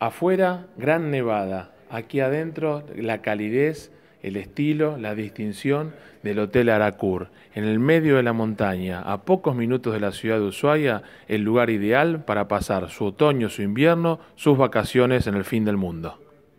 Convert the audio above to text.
Afuera, gran nevada. Aquí adentro, la calidez, el estilo, la distinción del Hotel Aracur. En el medio de la montaña, a pocos minutos de la ciudad de Ushuaia, el lugar ideal para pasar su otoño, su invierno, sus vacaciones en el fin del mundo.